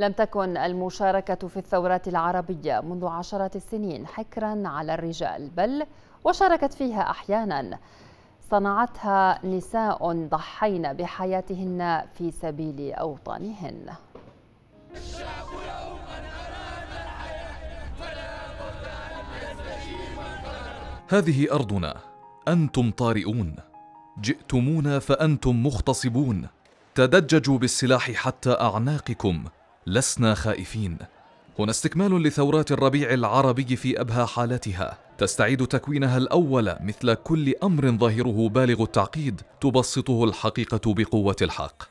لم تكن المشاركة في الثورات العربية منذ عشرات السنين حكرا على الرجال بل وشاركت فيها أحيانا صنعتها نساء ضحين بحياتهن في سبيل أوطانهن هذه أرضنا أنتم طارئون جئتمونا فأنتم مغتصبون تدججوا بالسلاح حتى أعناقكم لسنا خائفين هنا استكمال لثورات الربيع العربي في أبهى حالتها تستعيد تكوينها الأول مثل كل أمر ظاهره بالغ التعقيد تبسطه الحقيقة بقوة الحق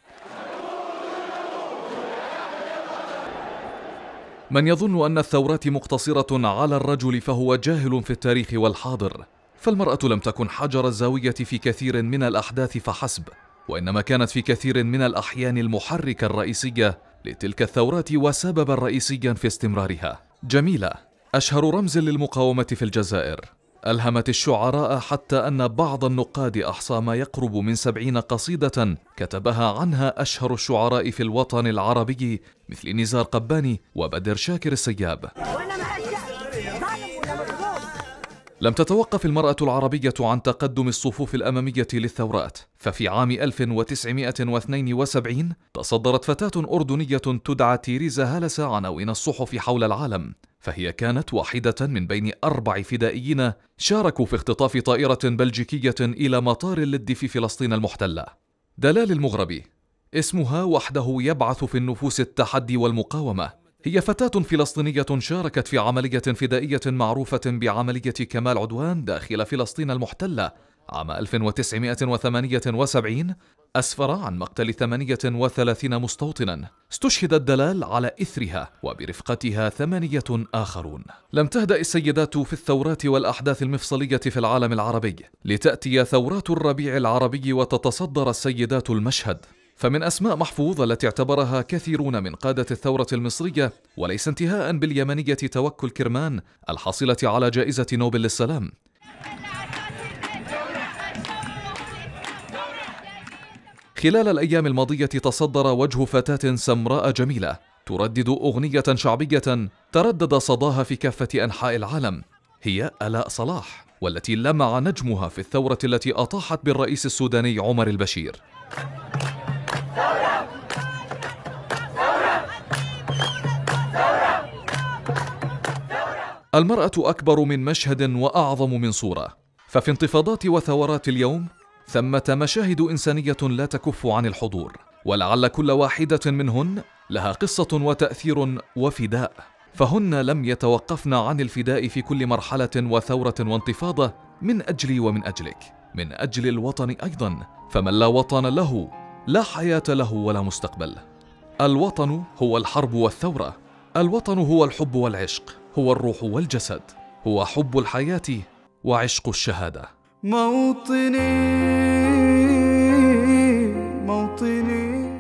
من يظن أن الثورات مقتصرة على الرجل فهو جاهل في التاريخ والحاضر فالمرأة لم تكن حجر الزاوية في كثير من الأحداث فحسب وإنما كانت في كثير من الأحيان المحرك الرئيسية لتلك الثورات وسببا رئيسيا في استمرارها جميلة أشهر رمز للمقاومة في الجزائر ألهمت الشعراء حتى أن بعض النقاد أحصى ما يقرب من سبعين قصيدة كتبها عنها أشهر الشعراء في الوطن العربي مثل نزار قباني وبدر شاكر السياب لم تتوقف المرأة العربية عن تقدم الصفوف الأمامية للثورات ففي عام 1972 تصدرت فتاة أردنية تدعى تيريزا هالس عناوين الصحف حول العالم فهي كانت واحدة من بين أربع فدائيين شاركوا في اختطاف طائرة بلجيكية إلى مطار اللد في فلسطين المحتلة دلال المغربي اسمها وحده يبعث في النفوس التحدي والمقاومة هي فتاة فلسطينية شاركت في عملية فدائية معروفة بعملية كمال عدوان داخل فلسطين المحتلة عام 1978 أسفر عن مقتل 38 مستوطنا استشهد الدلال على إثرها وبرفقتها ثمانية آخرون لم تهدأ السيدات في الثورات والأحداث المفصلية في العالم العربي لتأتي ثورات الربيع العربي وتتصدر السيدات المشهد فمن أسماء محفوظ التي اعتبرها كثيرون من قادة الثورة المصرية وليس انتهاء باليمنية توكل كرمان الحاصلة على جائزة نوبل للسلام خلال الأيام الماضية تصدر وجه فتاة سمراء جميلة تردد أغنية شعبية تردد صداها في كافة أنحاء العالم هي ألاء صلاح والتي لمع نجمها في الثورة التي أطاحت بالرئيس السوداني عمر البشير المرأة أكبر من مشهد وأعظم من صورة ففي انتفاضات وثورات اليوم ثمة مشاهد إنسانية لا تكف عن الحضور ولعل كل واحدة منهن لها قصة وتأثير وفداء فهن لم يتوقفن عن الفداء في كل مرحلة وثورة وانتفاضة من أجلي ومن أجلك من أجل الوطن أيضا فمن لا وطن له لا حياة له ولا مستقبل الوطن هو الحرب والثورة الوطن هو الحب والعشق هو الروح والجسد هو حب الحياة وعشق الشهادة موطني موطني